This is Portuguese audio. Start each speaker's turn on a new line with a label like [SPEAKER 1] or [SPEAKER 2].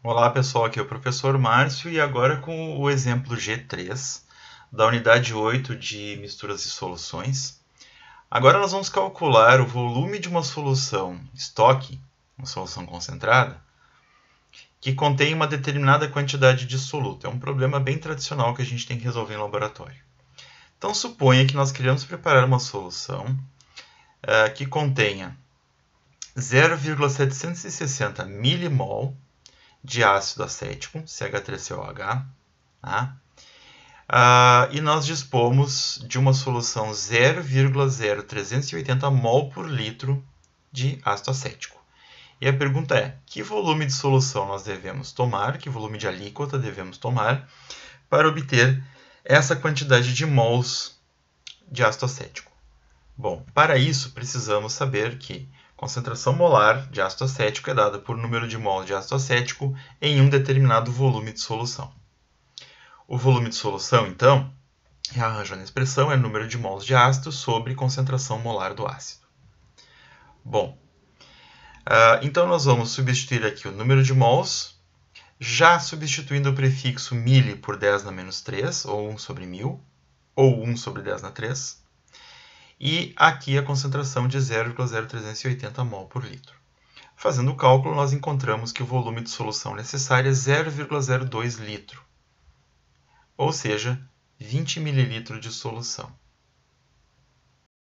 [SPEAKER 1] Olá pessoal, aqui é o professor Márcio e agora com o exemplo G3 da unidade 8 de misturas e soluções. Agora nós vamos calcular o volume de uma solução estoque, uma solução concentrada, que contém uma determinada quantidade de soluto. É um problema bem tradicional que a gente tem que resolver em laboratório. Então suponha que nós queremos preparar uma solução uh, que contenha 0,760 milimol de ácido acético, CH3COH. Tá? Ah, e nós dispomos de uma solução 0,0380 mol por litro de ácido acético. E a pergunta é: que volume de solução nós devemos tomar, que volume de alíquota devemos tomar para obter essa quantidade de mols de ácido acético? Bom, para isso precisamos saber que Concentração molar de ácido acético é dada por número de mol de ácido acético em um determinado volume de solução. O volume de solução, então, rearranjando a expressão, é número de mols de ácido sobre concentração molar do ácido. Bom, ah, então nós vamos substituir aqui o número de mols, já substituindo o prefixo mili por 10 na menos 3, ou 1 sobre 1000, ou 1 sobre 10 na 3, e aqui a concentração de 0,0380 mol por litro. Fazendo o cálculo, nós encontramos que o volume de solução necessário é 0,02 litro, ou seja, 20 ml de solução.